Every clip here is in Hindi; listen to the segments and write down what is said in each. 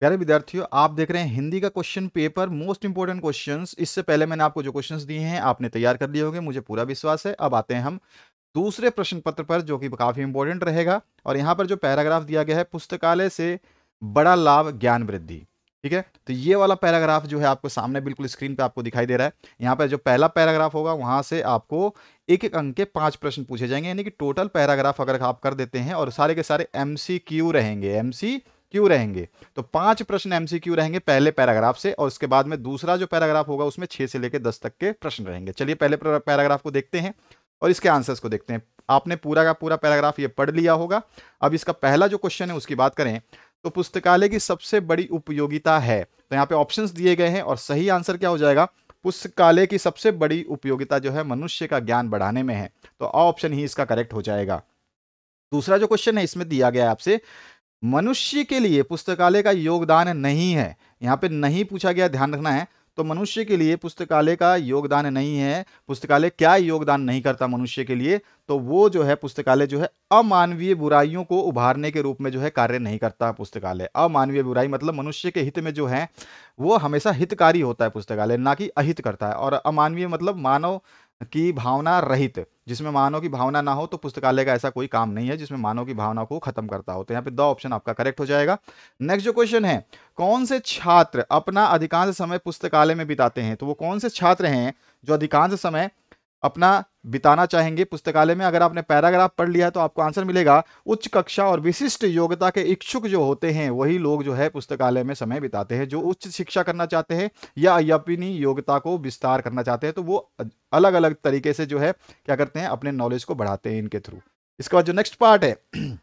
प्यारे विद्यार्थियों आप देख रहे हैं हिंदी का question paper most important questions इससे पहले मैंने आपको जो क्वेश्चंस दिए हैं आपने तैयार कर लिए होंगे मुझे पूरा विश्वास है अब आते हैं हम दूसरे प्रश्न पत्र पर जो कि काफ़ी इंपोर्टेंट रहेगा और यहाँ पर जो पैराग्राफ दिया गया है पुस्तकालय से बड़ा लाभ ज्ञान वृद्धि ठीक है तो ये वाला पैराग्राफ जो है आपको सामने बिल्कुल स्क्रीन पे आपको दिखाई दे रहा है यहाँ पर जो पहला पैराग्राफ होगा वहां से आपको एक एक अंक के पांच प्रश्न पूछे जाएंगे यानी कि टोटल पैराग्राफ अगर आप कर देते हैं और सारे के सारे एम रहेंगे एम क्यों रहेंगे तो पांच प्रश्न एमसीक्यू रहेंगे पहले पैराग्राफ से और उसके बाद में दूसरा जो पैराग्राफ होगा उसमें छह से लेकर दस तक के प्रश्न रहेंगे चलिए पहले पैराग्राफ को देखते हैं और इसके आंसर्स को देखते हैं आपने पूरा का पूरा पैराग्राफ ये पढ़ लिया होगा अब इसका पहला जो क्वेश्चन है उसकी बात करें तो पुस्तकालय की सबसे बड़ी उपयोगिता है तो यहाँ पे ऑप्शन दिए गए हैं और सही आंसर क्या हो जाएगा पुस्तकालय की सबसे बड़ी उपयोगिता जो है मनुष्य का ज्ञान बढ़ाने में है तो ऑप्शन ही इसका करेक्ट हो जाएगा दूसरा जो क्वेश्चन है इसमें दिया गया है आपसे मनुष्य के लिए पुस्तकालय का योगदान नहीं है यहाँ पे नहीं पूछा गया ध्यान रखना है तो मनुष्य के लिए पुस्तकालय का योगदान नहीं है पुस्तकालय क्या योगदान नहीं करता मनुष्य के लिए तो वो जो है पुस्तकालय जो है अमानवीय बुराइयों को उभारने के रूप में जो है कार्य नहीं करता पुस्तकालय अमानवीय बुराई मतलब मनुष्य के हित में जो है वो हमेशा हितकारी होता है पुस्तकालय ना कि अहित करता है और अमानवीय मतलब मानव की भावना रहित जिसमें मानव की भावना ना हो तो पुस्तकालय का ऐसा कोई काम नहीं है जिसमें मानव की भावना को खत्म करता हो तो यहाँ पे द ऑप्शन आपका करेक्ट हो जाएगा नेक्स्ट जो क्वेश्चन है कौन से छात्र अपना अधिकांश समय पुस्तकालय में बिताते हैं तो वो कौन से छात्र हैं जो अधिकांश समय अपना बिताना चाहेंगे पुस्तकालय में अगर आपने पैराग्राफ पढ़ लिया तो आपको आंसर मिलेगा उच्च कक्षा और विशिष्ट योग्यता के इच्छुक जो होते हैं वही लोग जो है पुस्तकालय में समय बिताते हैं जो उच्च शिक्षा करना चाहते हैं या अपनी योग्यता को विस्तार करना चाहते हैं तो वो अलग अलग तरीके से जो है क्या करते हैं अपने नॉलेज को बढ़ाते हैं इनके थ्रू इसके बाद जो नेक्स्ट पार्ट है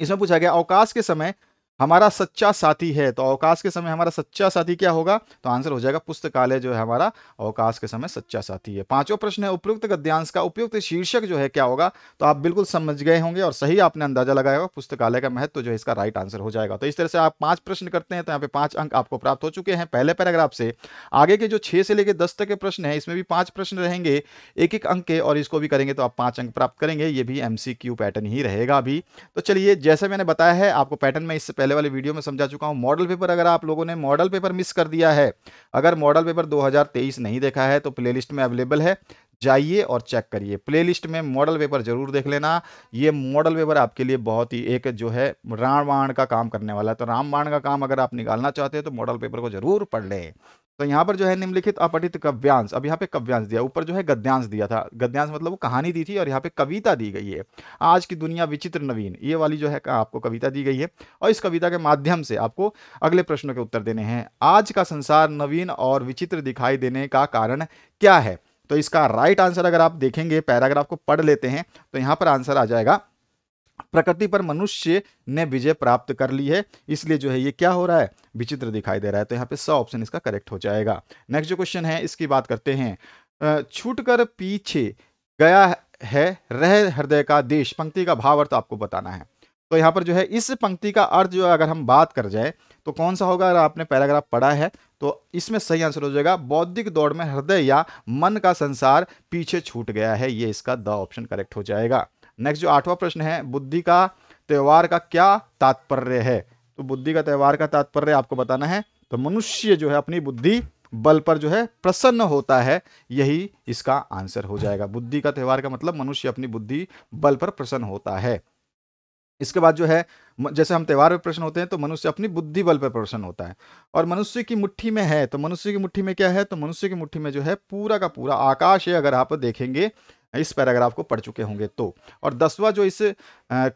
इसमें पूछा गया अवकाश के समय हमारा सच्चा साथी है तो अवकाश के समय हमारा सच्चा साथी क्या होगा तो आंसर हो जाएगा पुस्तकालय जो है हमारा अवकाश के समय सच्चा साथी है पांचवा प्रश्न है उपयुक्त गद्यांश का उपयुक्त शीर्षक जो है क्या होगा तो आप बिल्कुल समझ गए होंगे और सही आपने अंदाजा लगाया होगा पुस्तकालय का महत्व तो जो है इसका राइट आंसर हो जाएगा तो इस तरह से आप पांच प्रश्न करते हैं तो यहाँ पे पांच अंक आपको प्राप्त हो चुके हैं पहले पैराग्राफ से आगे के जो छह से लेकर दस तक के प्रश्न है इसमें भी पांच प्रश्न रहेंगे एक एक अंक के और इसको भी करेंगे तो आप पांच अंक प्राप्त करेंगे ये भी एमसीक्यू पैटर्न ही रहेगा अभी तो चलिए जैसे मैंने बताया है आपको पैटर्न में इससे पहले पहले वाले वीडियो में समझा चुका हूँ मॉडल पेपर अगर आप लोगों ने मॉडल पेपर मिस कर दिया है अगर मॉडल पेपर 2023 नहीं देखा है तो प्लेलिस्ट में अवेलेबल है जाइए और चेक करिए प्लेलिस्ट में मॉडल पेपर जरूर देख लेना ये मॉडल पेपर आपके लिए बहुत ही एक जो है रामबाण का काम करने वाला है तो रामबाण का काम अगर आप निकालना चाहते हैं तो मॉडल पेपर को जरूर पढ़ लें तो यहाँ पर जो है निम्नलिखित अपठित कव्यांश अब यहाँ पे कव्यांश दिया ऊपर जो है गद्यांश दिया था गद्यांश मतलब वो कहानी दी थी और यहाँ पे कविता दी गई है आज की दुनिया विचित्र नवीन ये वाली जो है आपको कविता दी गई है और इस कविता के माध्यम से आपको अगले प्रश्नों के उत्तर देने हैं आज का संसार नवीन और विचित्र दिखाई देने का कारण क्या है तो इसका राइट आंसर अगर आप देखेंगे पैराग्राफ को पढ़ लेते हैं तो यहाँ पर आंसर आ जाएगा प्रकृति पर मनुष्य ने विजय प्राप्त कर ली है इसलिए जो है ये क्या हो रहा है विचित्र दिखाई दे रहा है तो यहाँ पे सौ ऑप्शन इसका करेक्ट हो जाएगा नेक्स्ट जो क्वेश्चन है इसकी बात करते हैं छूट कर पीछे गया है रह हृदय का देश पंक्ति का भाव अर्थ आपको बताना है तो यहाँ पर जो है इस पंक्ति का अर्थ जो है अगर हम बात कर जाए तो कौन सा होगा अगर आपने पैराग्राफ पढ़ा है तो इसमें सही आंसर हो जाएगा बौद्धिक दौड़ में हृदय या मन का संसार पीछे छूट गया है ये इसका द ऑप्शन करेक्ट हो जाएगा नेक्स्ट जो आठवां प्रश्न है बुद्धि का त्यौहार का क्या तात्पर्य है तो बुद्धि का त्यौहार का तात्पर्य आपको बताना है तो मनुष्य जो है अपनी बुद्धि बल पर जो है प्रसन्न होता है यही इसका आंसर हो जाएगा बुद्धि का त्यौहार का मतलब मनुष्य अपनी बुद्धि बल पर प्रसन्न होता है इसके बाद जो है जैसे हम त्यौहार पर प्रश्न होते हैं तो मनुष्य अपनी बुद्धि बल पर प्रसन्न होता है और मनुष्य की मुट्ठी में है तो मनुष्य की मुट्ठी में क्या है तो मनुष्य की मुट्ठी में जो है पूरा का पूरा आकाश है अगर आप देखेंगे इस पैराग्राफ को पढ़ चुके होंगे तो और दसवा जो इस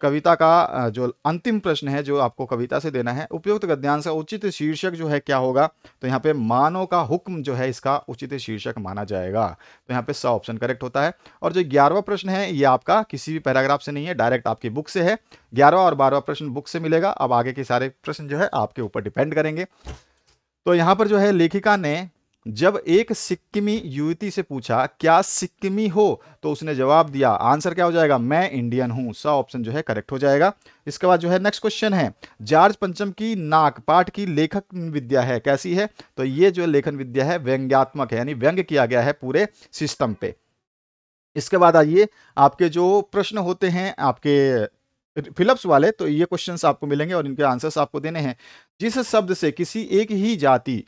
कविता का जो अंतिम प्रश्न है जो आपको कविता से देना है उपयुक्त गद्यांश का उचित शीर्षक जो है क्या होगा तो यहाँ पे मानो का हुक्म जो है इसका उचित शीर्षक माना जाएगा तो यहाँ पे सौ ऑप्शन करेक्ट होता है और जो ग्यारहवा प्रश्न है ये आपका किसी भी पैराग्राफ से नहीं है डायरेक्ट आपकी बुक से है ग्यारहवा और बारहवा प्रश्न बुक से मिलेगा अब आगे के सारे प्रश्न जो है आपके ऊपर डिपेंड करेंगे तो यहाँ पर जो है लेखिका ने जब एक सिक्किमी युवती से पूछा क्या सिक्किमी हो तो उसने जवाब दिया आंसर क्या हो जाएगा मैं इंडियन हूं सा ऑप्शन जो है करेक्ट हो जाएगा इसके बाद जो है नेक्स्ट क्वेश्चन है जॉर्ज पंचम की नाक पाठ की लेखक विद्या है कैसी है तो ये जो लेखन विद्या है व्यंग्यात्मक है यानी व्यंग किया गया है पूरे सिस्टम पे इसके बाद आइए आपके जो प्रश्न होते हैं आपके फिलप्स वाले तो ये क्वेश्चंस आपको मिलेंगे और इनके आंसर्स आपको देने हैं जिस शब्द से किसी एक ही जाति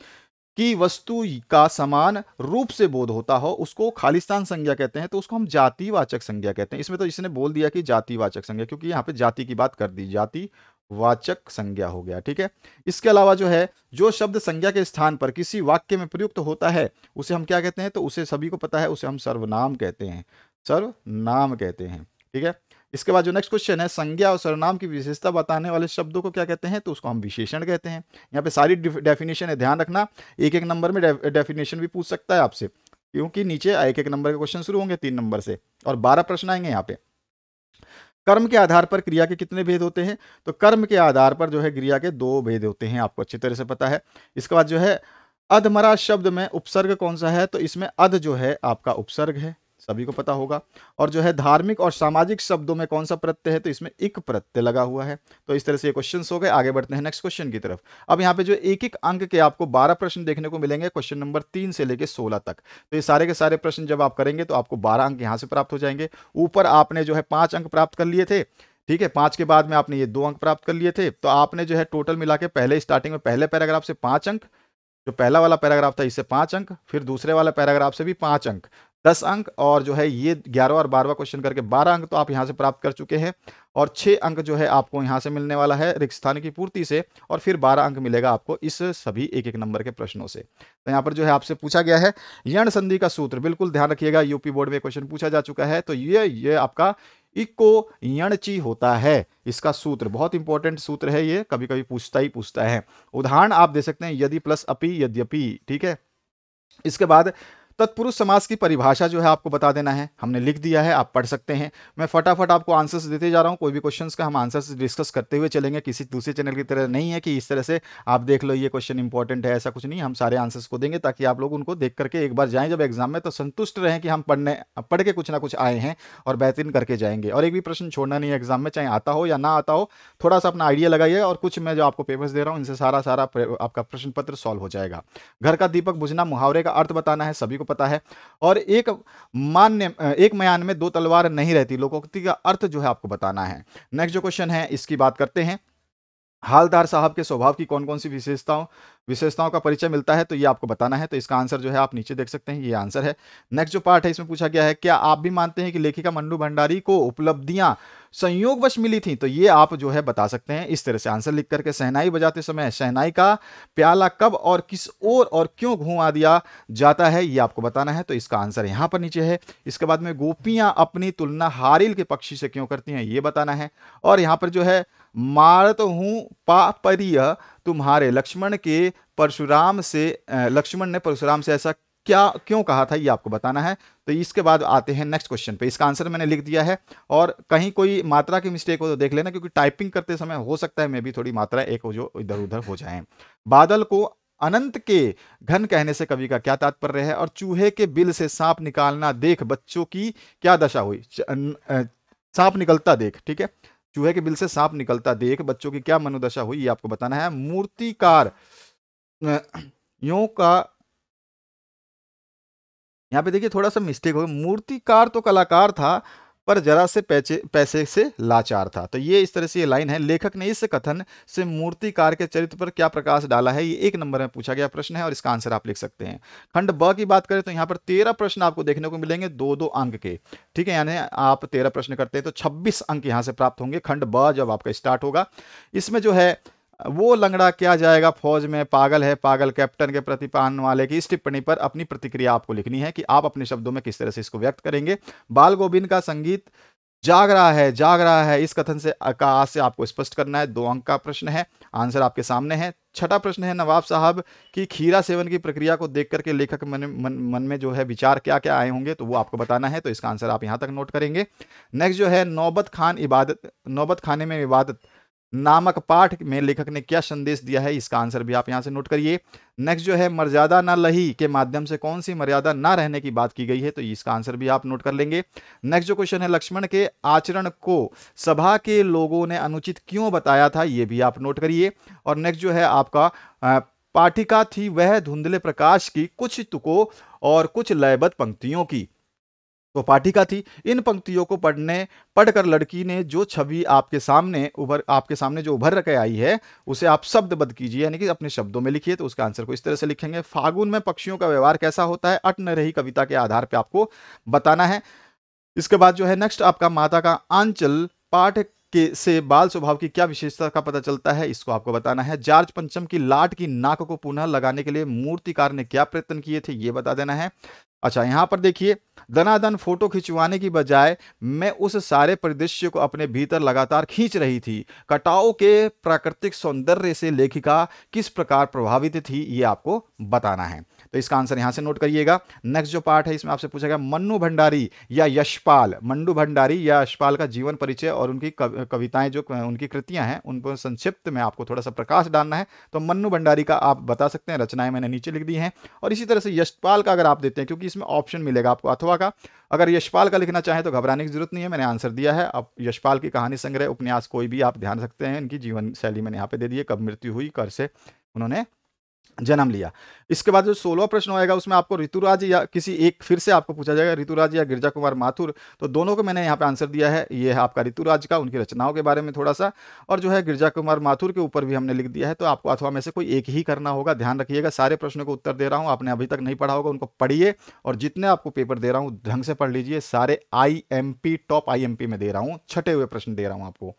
की वस्तु का समान रूप से बोध होता हो उसको खालिस्तान संज्ञा कहते हैं तो उसको हम जातिवाचक संज्ञा कहते हैं इसमें तो इसने बोल दिया कि जातिवाचक संज्ञा क्योंकि यहाँ पे जाति की बात कर दी जाति वाचक संज्ञा हो गया ठीक है इसके अलावा जो है जो शब्द संज्ञा के स्थान पर किसी वाक्य में प्रयुक्त होता है उसे हम क्या कहते हैं तो उसे सभी को पता है उसे हम सर्वनाम कहते हैं सर्वनाम कहते हैं ठीक है इसके बाद जो नेक्स्ट क्वेश्चन है संज्ञा और सर्वनाम की विशेषता बताने वाले शब्दों को क्या कहते हैं तो उसको हम विशेषण कहते हैं यहाँ पे सारी डेफिनेशन है ध्यान रखना एक एक नंबर में डेफिनेशन भी पूछ सकता है आपसे क्योंकि नीचे एक एक नंबर के क्वेश्चन शुरू होंगे तीन नंबर से और बारह प्रश्न आएंगे यहाँ पे कर्म के आधार पर क्रिया के कितने भेद होते हैं तो कर्म के आधार पर जो है क्रिया के दो भेद होते हैं आपको अच्छी तरह से पता है इसके बाद जो है अधमरा शब्द में उपसर्ग कौन सा है तो इसमें अध जो है आपका उपसर्ग है सभी को पता होगा और जो है धार्मिक और सामाजिक शब्दों में कौन सा प्रत्यय है तो इसमें एक प्रत्यय लगा हुआ है तो इस तरह से ये क्वेश्चन हो गए आगे बढ़ते हैं नेक्स्ट क्वेश्चन की तरफ अब यहाँ पे जो एक एक अंक के आपको बारह प्रश्न देखने को मिलेंगे क्वेश्चन नंबर तीन से लेकर सोलह तक तो ये सारे के सारे प्रश्न जब आप करेंगे तो आपको बारह अंक यहाँ से प्राप्त हो जाएंगे ऊपर आपने जो है पाँच अंक प्राप्त कर लिए थे ठीक है पांच के बाद में आपने ये दो अंक प्राप्त कर लिए थे तो आपने जो है टोटल मिला के पहले स्टार्टिंग में पहले पैराग्राफ से पांच अंक जो पहला वाला पैराग्राफ था इससे पांच अंक फिर दूसरे वाला पैराग्राफ से भी पांच अंक दस अंक और जो है ये ग्यारह और बारहवा क्वेश्चन करके बारह अंक तो आप यहाँ से प्राप्त कर चुके हैं और छः अंक जो है आपको यहाँ से मिलने वाला है रिक्त स्थान की पूर्ति से और फिर बारह अंक मिलेगा आपको इस सभी एक एक नंबर के प्रश्नों से तो यहाँ पर जो है आपसे पूछा गया है यण संधि का सूत्र बिल्कुल ध्यान रखिएगा यूपी बोर्ड में क्वेश्चन पूछा जा चुका है तो ये ये आपका इको यणची होता है इसका सूत्र बहुत इंपॉर्टेंट सूत्र है ये कभी कभी पूछता ही पूछता है उदाहरण आप दे सकते हैं यदि प्लस अपी यद्यपि ठीक है इसके बाद तत्पुरुष समास की परिभाषा जो है आपको बता देना है हमने लिख दिया है आप पढ़ सकते हैं मैं फटाफट आपको आंसर्स देते जा रहा हूँ कोई भी क्वेश्चन का हम आंसर्स डिस्कस करते हुए चलेंगे किसी दूसरे चैनल की तरह नहीं है कि इस तरह से आप देख लो ये क्वेश्चन इंपॉर्टेंट है ऐसा कुछ नहीं हम सारे आंसर्स को देंगे ताकि आप लोग उनको देख करके एक बार जाएँ जब एग्जाम में तो संतुष्ट रहें कि हम पढ़ने पढ़ के कुछ ना कुछ आए हैं और बेहतरीन करके जाएंगे और एक भी प्रश्न छोड़ना नहीं है एग्जाम में चाहे आता हो या ना आता हो थोड़ा सा अपना आइडिया लगाइए और कुछ मैं जो आपको पेपर्स दे रहा हूँ इनसे सारा सारा आपका प्रश्न पत्र सॉल्व हो जाएगा घर का दीपक बुझना मुहावरे का अर्थ बताना है सभी को पता है और एक मान्य एक मयान में दो तलवार नहीं रहती लोकोक्ति का अर्थ जो है आपको बताना है नेक्स्ट जो क्वेश्चन है इसकी बात करते हैं हालदार साहब के स्वभाव की कौन कौन सी विशेषताओं विशेषताओं का परिचय मिलता है तो ये आपको बताना है तो इसका आंसर जो है आप नीचे देख सकते हैं ये आंसर है नेक्स्ट जो पार्ट है इसमें पूछा गया है क्या आप भी मानते हैं कि लेखिका मंडू भंडारी को उपलब्धियां संयोगवश मिली थी तो ये आप जो है बता सकते हैं इस तरह से आंसर लिख करके सहनाई बजाते समय सहनाई का प्याला कब और किस ओर और क्यों घुमा दिया जाता है ये आपको बताना है तो इसका आंसर यहाँ पर नीचे है इसके बाद में गोपियाँ अपनी तुलना हारिल के पक्षी से क्यों करती हैं ये बताना है और यहाँ पर जो है मारत हूँ पापरिय तुम्हारे लक्ष्मण के परशुराम से लक्ष्मण ने परशुराम से ऐसा क्या क्यों कहा था ये आपको बताना है तो इसके बाद आते हैं नेक्स्ट क्वेश्चन पे इसका आंसर मैंने लिख दिया है और कहीं कोई मात्रा की मिस्टेक हो तो देख लेना क्योंकि टाइपिंग करते समय हो सकता है मे भी थोड़ी मात्रा एक हो जो इधर उधर हो जाए बादल को अनंत के घन कहने से कवि का क्या तात्पर्य है और चूहे के बिल से सांप निकालना देख बच्चों की क्या दशा हुई सांप निकलता देख ठीक है चूहे के बिल से सांप निकलता देख बच्चों की क्या मनोदशा हुई ये आपको बताना है मूर्तिकार यो का यहाँ पे देखिए थोड़ा सा मिस्टेक हो गया मूर्तिकार तो कलाकार था पर जरा से पैसे पैसे से लाचार था तो ये इस तरह से ये लाइन है लेखक ने इस कथन से मूर्तिकार के चरित्र पर क्या प्रकाश डाला है ये एक नंबर में पूछा गया प्रश्न है और इसका आंसर आप लिख सकते हैं खंड ब की बात करें तो यहाँ पर तेरह प्रश्न आपको देखने को मिलेंगे दो दो अंक के ठीक है यानी आप तेरह प्रश्न करते हैं तो छब्बीस अंक यहाँ से प्राप्त होंगे खंड ब जब आपका स्टार्ट होगा इसमें जो है वो लंगड़ा क्या जाएगा फौज में पागल है पागल कैप्टन के प्रति पान वाले की इस टिप्पणी पर अपनी प्रतिक्रिया आपको लिखनी है कि आप अपने शब्दों में किस तरह से इसको व्यक्त करेंगे बाल गोविंद का संगीत जाग रहा है जाग रहा है इस कथन से आकाश से आपको स्पष्ट करना है दो अंक का प्रश्न है आंसर आपके सामने है छठा प्रश्न है नवाब साहब की खीरा सेवन की प्रक्रिया को देख करके लेखक मन मन मन में जो है विचार क्या क्या आए होंगे तो वो आपको बताना है तो इसका आंसर आप यहाँ तक नोट करेंगे नेक्स्ट जो है नौबत खान इबादत नौबत खाने में इबादत नामक पाठ में लेखक ने क्या संदेश दिया है इसका आंसर भी आप यहाँ से नोट करिए नेक्स्ट जो है मर्यादा ना लही के माध्यम से कौन सी मर्यादा ना रहने की बात की गई है तो इसका आंसर भी आप नोट कर लेंगे नेक्स्ट जो क्वेश्चन है लक्ष्मण के आचरण को सभा के लोगों ने अनुचित क्यों बताया था ये भी आप नोट करिए और नेक्स्ट जो है आपका पाठिका थी वह धुंधले प्रकाश की कुछ तुकों और कुछ लयबद्ध पंक्तियों की तो पाठिका थी इन पंक्तियों को पढ़ने पढ़कर लड़की ने जो छवि आपके सामने उभर आपके सामने जो उभर कर आई है उसे आप शब्दबद्ध कीजिए यानी कि अपने शब्दों में लिखिए तो उसका आंसर को इस तरह से लिखेंगे फागुन में पक्षियों का व्यवहार कैसा होता है अट न रही कविता के आधार पर आपको बताना है इसके बाद जो है नेक्स्ट आपका माता का आंचल पाठ के से बाल स्वभाव की क्या विशेषता का पता चलता है इसको आपको बताना है जार्ज पंचम की लाट की नाक को पुनः लगाने के लिए मूर्तिकार ने क्या प्रयत्न किए थे ये बता देना है अच्छा यहाँ पर देखिए दनादन फोटो खिंचवाने की बजाय मैं उस सारे परिदृश्य को अपने भीतर लगातार खींच रही थी कटाओ के प्राकृतिक सौंदर्य से लेखिका किस प्रकार प्रभावित थी ये आपको बताना है तो इसका आंसर यहां से नोट करिएगा नेक्स्ट जो पार्ट है इसमें आपसे पूछा गया मन्नू भंडारी या यशपाल मंडू भंडारी या यशपाल का जीवन परिचय और उनकी कविताएं जो उनकी कृतियां हैं उन पर संक्षिप्त में आपको थोड़ा सा प्रकाश डालना है तो मन्नू भंडारी का आप बता सकते हैं रचनाएं मैंने नीचे लिख दी हैं और इसी तरह से यशपाल का अगर आप देते हैं क्योंकि इसमें ऑप्शन मिलेगा आपको अथवा का अगर यशपाल का लिखना चाहें तो घबराने की जरूरत नहीं है मैंने आंसर दिया है अब यशपाल की कहानी संग्रह उपन्यास कोई भी आप ध्यान सकते हैं इनकी जीवन शैली मैंने यहाँ पे दे दी है कब मृत्यु हुई कर से उन्होंने जन्म लिया इसके बाद जो सोलह प्रश्न होएगा उसमें आपको ऋतुराज या किसी एक फिर से आपको पूछा जाएगा ऋतुराज या गिरजा कुमार माथुर तो दोनों को मैंने यहाँ पे आंसर दिया है ये है आपका ऋतुराज का उनकी रचनाओं के बारे में थोड़ा सा और जो है गिरजा कुमार माथुर के ऊपर भी हमने लिख दिया है तो आपको अथवा में से कोई एक ही करना होगा ध्यान रखिएगा सारे प्रश्नों को उत्तर दे रहा हूँ आपने अभी तक नहीं पढ़ा होगा उनको पढ़िए और जितने आपको पेपर दे रहा हूँ ढंग से पढ़ लीजिए सारे आई टॉप आई में दे रहा हूँ छठे हुए प्रश्न दे रहा हूँ आपको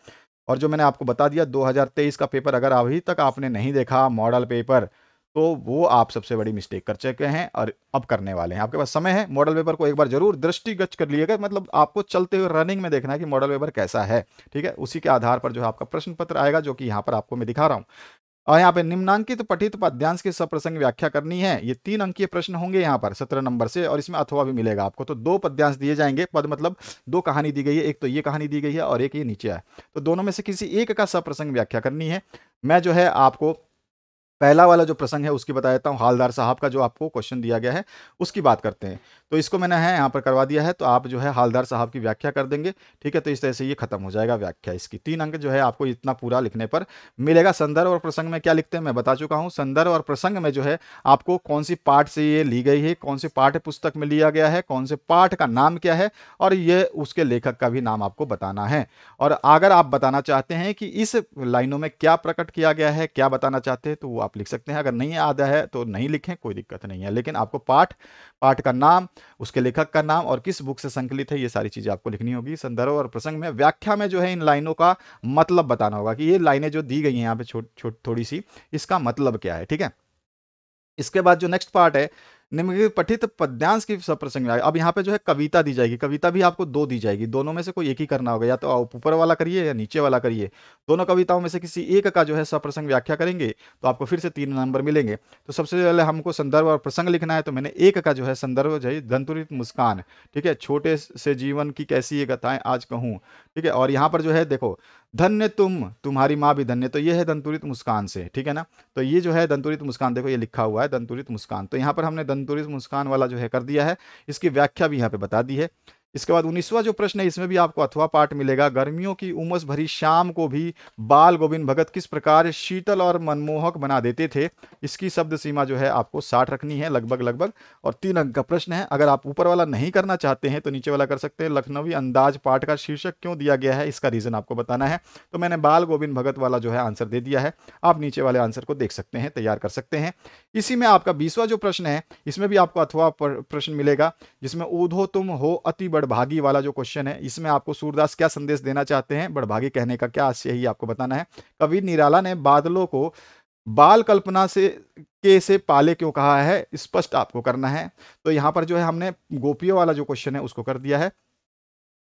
और जो मैंने आपको बता दिया दो का पेपर अगर अभी तक आपने नहीं देखा मॉडल पेपर तो वो आप सबसे बड़ी मिस्टेक कर चुके हैं और अब करने वाले हैं आपके पास समय है मॉडल पेपर को एक बार जरूर दृष्टिगत कर लिएगा मतलब आपको चलते हुए रनिंग में देखना है कि मॉडल पेपर कैसा है ठीक है उसी के आधार पर जो है आपका प्रश्न पत्र आएगा जो कि यहाँ पर आपको मैं दिखा रहा हूँ और यहाँ पे निम्नांकित पठित पद्यांश की प्रसंग व्याख्या करनी है ये तीन अंकीय प्रश्न होंगे यहाँ पर सत्रह नंबर से और इसमें अथवा भी मिलेगा आपको तो दो पद्यांश दिए जाएंगे पद मतलब दो कहानी दी गई है एक तो ये कहानी दी गई है और एक ये नीचे है तो दोनों में से किसी एक का सप्रसंग व्याख्या करनी है मैं जो है आपको पहला वाला जो प्रसंग है उसकी बता देता हूँ हालदार साहब का जो आपको क्वेश्चन दिया गया है उसकी बात करते हैं तो इसको मैंने है यहाँ पर करवा दिया है तो आप जो है हालदार साहब की व्याख्या कर देंगे ठीक है तो इस तरह से ये खत्म हो जाएगा व्याख्या इसकी तीन अंक जो है आपको इतना पूरा लिखने पर मिलेगा संदर्भ और प्रसंग में क्या लिखते हैं मैं बता चुका हूँ संदर्भ और प्रसंग में जो है आपको कौन सी पाठ से ये ली गई है कौन सी पाठ्य पुस्तक में लिया गया है कौन से पाठ का नाम क्या है और ये उसके लेखक का भी नाम आपको बताना है और अगर आप बताना चाहते हैं कि इस लाइनों में क्या प्रकट किया गया है क्या बताना चाहते हैं तो वो आप लिख सकते हैं अगर नहीं आता है तो नहीं लिखें कोई दिक्कत नहीं है लेकिन आपको पाठ पाठ का नाम उसके लेखक का नाम और किस बुक से संकलित है ये सारी चीज़ें आपको लिखनी होगी संदर्भ और प्रसंग में व्याख्या में जो है इन लाइनों का मतलब बताना होगा कि ये लाइनें जो दी गई हैं यहाँ पे छोट छोट थोड़ी सी इसका मतलब क्या है ठीक है इसके बाद जो नेक्स्ट पार्ट है निम्नलिखित पठित पद्यांश की प्रसंग अब यहाँ पे जो है कविता दी जाएगी कविता भी आपको दो दी जाएगी दोनों में से कोई एक ही करना होगा या तो आप ऊपर वाला करिए या नीचे वाला करिए दोनों कविताओं में से किसी एक का जो है सप्रसंग व्याख्या करेंगे तो आपको फिर से तीन नंबर मिलेंगे तो सबसे पहले हमको संदर्भ और प्रसंग लिखना है तो मैंने एक का जो है संदर्भ जो है धंतुरित मुस्कान ठीक है छोटे से जीवन की कैसी ये कथाएं आज कहूँ ठीक है और यहाँ पर जो है देखो धन्य तुम तुम्हारी माँ भी धन्य तो ये है दंतुरित मुस्कान से ठीक है ना तो ये जो है दंतुरित मुस्कान देखो ये लिखा हुआ है दंतुरित मुस्कान तो यहाँ पर हमने दंतुरित मुस्कान वाला जो है कर दिया है इसकी व्याख्या भी यहाँ पे बता दी है इसके बाद उन्नीसवा जो प्रश्न है इसमें भी आपको अथवा पाठ मिलेगा गर्मियों की उमस भरी शाम को भी बाल गोविंद भगत किस प्रकार शीतल और मनमोहक बना देते थे इसकी शब्द सीमा जो है आपको साठ रखनी है लगभग लगभग और तीन अंक का प्रश्न है अगर आप ऊपर वाला नहीं करना चाहते हैं तो नीचे वाला कर सकते हैं लखनवी अंदाज पाठ का शीर्षक क्यों दिया गया है इसका रीज़न आपको बताना है तो मैंने बाल गोविंद भगत वाला जो है आंसर दे दिया है आप नीचे वाले आंसर को देख सकते हैं तैयार कर सकते हैं इसी में आपका बीसवा जो प्रश्न है इसमें भी आपको अथवा प्रश्न मिलेगा जिसमें ऊधो तुम हो अति बड़भागी वाला जो क्वेश्चन है इसमें आपको सूरदास क्या संदेश देना चाहते हैं बड़भागी कहने का क्या आशय ही आपको बताना है कवि निराला ने बादलों को बाल कल्पना से के से पाले क्यों कहा है स्पष्ट आपको करना है तो यहाँ पर जो है हमने गोपियों वाला जो क्वेश्चन है उसको कर दिया है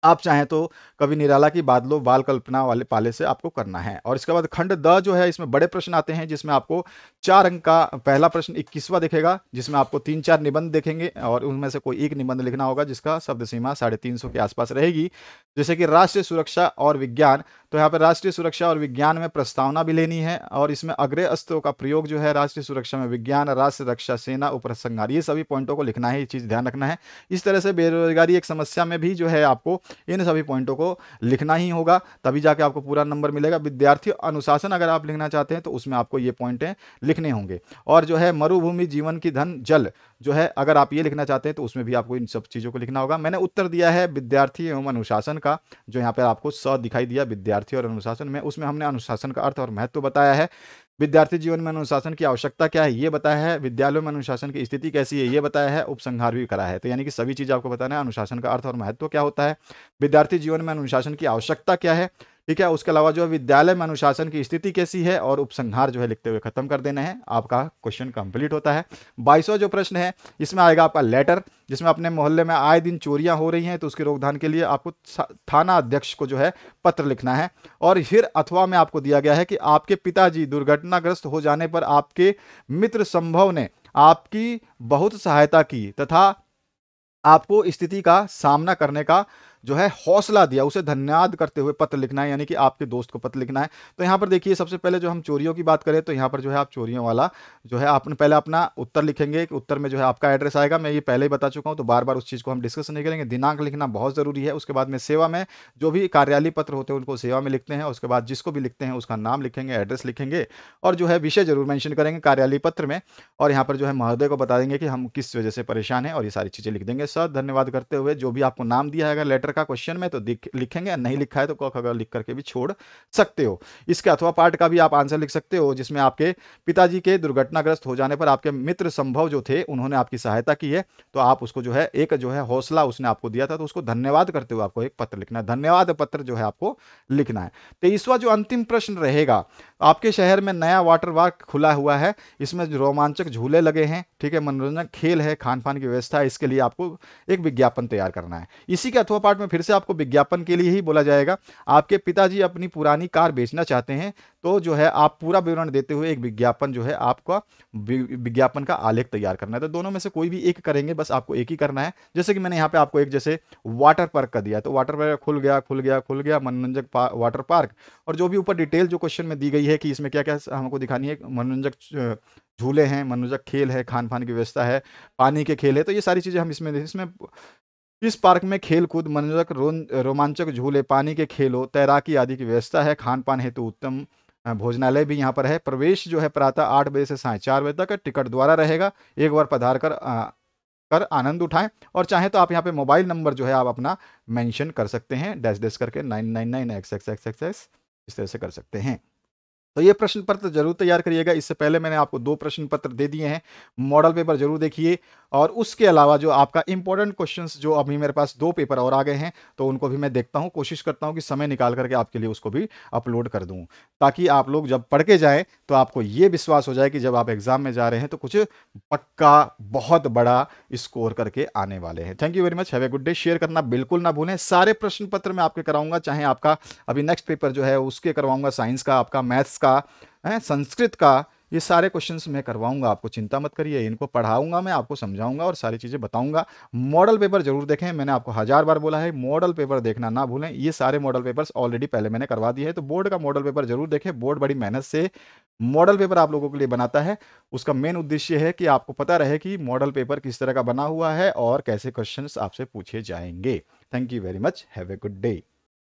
आप चाहें तो कभी निराला की बादलों बाल कल्पना वाले पाले से आपको करना है और इसके बाद खंड द जो है इसमें बड़े प्रश्न आते हैं जिसमें आपको चार अंक का पहला प्रश्न इक्कीसवा दिखेगा जिसमें आपको तीन चार निबंध देखेंगे और उनमें से कोई एक निबंध लिखना होगा जिसका शब्द सीमा साढ़े तीन सौ के आसपास रहेगी जैसे कि राष्ट्रीय सुरक्षा और विज्ञान तो यहाँ पर राष्ट्रीय सुरक्षा और विज्ञान में प्रस्तावना भी लेनी है और इसमें अग्रे अस्त्रों का प्रयोग जो है राष्ट्रीय सुरक्षा में विज्ञान राष्ट्र रक्षा सेना उपसंहार ये सभी पॉइंटों को लिखना है ये चीज़ ध्यान रखना है इस तरह से बेरोजगारी एक समस्या में भी जो है आपको इन सभी पॉइंटों को लिखना ही होगा तभी जाके आपको पूरा नंबर मिलेगा विद्यार्थी अनुशासन अगर आप लिखना चाहते हैं तो उसमें आपको ये पॉइंटें लिखने होंगे और जो है मरुभूमि जीवन की धन जल जो है अगर आप ये लिखना चाहते हैं तो उसमें भी आपको इन सब चीज़ों को लिखना होगा मैंने उत्तर दिया है विद्यार्थी एवं अनुशासन का जो यहाँ पर आपको स दिखाई दिया विद्यार्थी और अनुशासन में उसमें हमने अनुशासन का अर्थ और महत्व बताया है विद्यार्थी जीवन में अनुशासन की आवश्यकता क्या है ये बताया है विद्यालयों में अनुशासन की स्थिति कैसी है ये बताया है उपसंहार भी करा है तो यानी कि सभी चीज़ आपको बताना है अनुशासन का अर्थ और महत्व क्या होता है विद्यार्थी जीवन में अनुशासन की आवश्यकता क्या है ठीक है उसके अलावा जो है विद्यालय में अनुशासन की स्थिति कैसी है और उपसंहार जो है लिखते हुए खत्म कर देना है आपका क्वेश्चन कंप्लीट होता है बाईसवा जो प्रश्न है इसमें आएगा आपका लेटर जिसमें अपने मोहल्ले में आए दिन चोरियां हो रही हैं तो उसकी रोकथाम के लिए आपको थाना अध्यक्ष को जो है पत्र लिखना है और फिर अथवा में आपको दिया गया है कि आपके पिताजी दुर्घटनाग्रस्त हो जाने पर आपके मित्र संभव ने आपकी बहुत सहायता की तथा आपको स्थिति का सामना करने का जो है हौसला दिया उसे धन्यवाद करते हुए पत्र लिखना है यानी कि आपके दोस्त को पत्र लिखना है तो यहाँ पर देखिए सबसे पहले जो हम चोरियों की बात करें तो यहाँ पर जो है आप चोरियों वाला जो है आपने पहले अपना उत्तर लिखेंगे कि उत्तर में जो है आपका एड्रेस आएगा मैं ये पहले ही बता चुका हूँ तो बार बार उस चीज़ को हम डिस्कस नहीं करेंगे दिनांक लिखना बहुत ज़रूरी है उसके बाद में सेवा में जो भी कार्यालय पत्र होते हैं उनको सेवा में लिखते हैं उसके बाद जिसको भी लिखते हैं उसका नाम लिखेंगे एड्रेस लिखेंगे और जो है विषय जरूर मैंशन करेंगे कार्यालय पत्र में और यहाँ पर जो है महोदय को बता देंगे कि हम किस वजह से परेशान हैं और ये सारी चीज़ें लिख देंगे सर धन्यवाद करते हुए जो भी आपको नाम दिया है लेटर मैटर का क्वेश्चन में तो लिखेंगे नहीं लिखा है तो कख अगर लिख करके भी छोड़ सकते हो इसके अथवा पार्ट का भी आप आंसर लिख सकते हो जिसमें आपके पिताजी के दुर्घटनाग्रस्त हो जाने पर आपके मित्र संभव जो थे उन्होंने आपकी सहायता की है तो आप उसको जो है एक जो है हौसला उसने आपको दिया था तो उसको धन्यवाद करते हुए आपको एक पत्र लिखना है धन्यवाद पत्र जो है आपको लिखना है तेईसवा तो जो अंतिम प्रश्न रहेगा आपके शहर में नया वाटर पार्क खुला हुआ है इसमें रोमांचक झूले लगे हैं ठीक है मनोरंजन खेल है खान की व्यवस्था है इसके लिए आपको एक विज्ञापन तैयार करना है इसी के अथवा पार्ट कार्ड में फिर से आपको विज्ञापन के लिए ही बोला जाएगा आपके पिताजी अपनी पुरानी कार बेचना चाहते हैं तो जो है आप पूरा विवरण देते हुए एक विज्ञापन जो है आपका विज्ञापन का आलेख तैयार करना है तो दोनों में से कोई भी एक करेंगे बस आपको एक ही करना है जैसे कि मैंने यहाँ पे आपको एक जैसे वाटर पार्क का दिया तो वाटर पार्क खुल गया खुल गया खुल गया मनोरंजक वाटर पार्क और जो भी ऊपर डिटेल जो क्वेश्चन में दी गई है कि इसमें क्या क्या हमको दिखानी है मनोरंजक झूले हैं मनोरंजक खेल है खान पान की व्यवस्था है पानी के खेल है तो ये सारी चीज़ें हम इसमें इसमें इस पार्क में खेल कूद मनोरंजक रोमांचक झूले पानी के खेलों तैराकी आदि की व्यवस्था है खान पान हेतु उत्तम भोजनालय भी यहाँ पर है प्रवेश जो है प्रातः आठ बजे से साढ़े चार बजे तक टिकट द्वारा रहेगा एक बार पधार कर आ, कर आनंद उठाएं और चाहें तो आप यहाँ पे मोबाइल नंबर जो है आप अपना मेंशन कर सकते हैं डैश डैश करके nine nine nine X X X X X इस तरह से कर सकते हैं तो ये प्रश्न पत्र जरूर तैयार करिएगा इससे पहले मैंने आपको दो प्रश्न पत्र दे दिए हैं मॉडल पेपर जरूर देखिए और उसके अलावा जो आपका इंपॉर्टेंट क्वेश्चंस जो अभी मेरे पास दो पेपर और आ गए हैं तो उनको भी मैं देखता हूँ कोशिश करता हूँ कि समय निकाल करके आपके लिए उसको भी अपलोड कर दूँ ताकि आप लोग जब पढ़ के जाएँ तो आपको ये विश्वास हो जाए कि जब आप एग्ज़ाम में जा रहे हैं तो कुछ पक्का बहुत बड़ा स्कोर करके आने वाले हैं thank you very much have a good day share करना बिल्कुल ना भूलें सारे प्रश्न पत्र मैं आपके कराऊंगा चाहे आपका अभी नेक्स्ट पेपर जो है उसके करवाऊंगा साइंस का आपका मैथ्स का का है संस्कृत का ये सारे क्वेश्चंस मैं करवाऊंगा आपको चिंता मत करिए इनको पढ़ाऊंगा मैं आपको समझाऊंगा और सारी चीज़ें बताऊंगा मॉडल पेपर जरूर देखें मैंने आपको हज़ार बार बोला है मॉडल पेपर देखना ना भूलें ये सारे मॉडल पेपर्स ऑलरेडी पहले मैंने करवा दिए हैं तो बोर्ड का मॉडल पेपर जरूर देखें बोर्ड बड़ी मेहनत से मॉडल पेपर आप लोगों के लिए बनाता है उसका मेन उद्देश्य है कि आपको पता रहे कि मॉडल पेपर किस तरह का बना हुआ है और कैसे क्वेश्चन आपसे पूछे जाएंगे thank you very much have a good day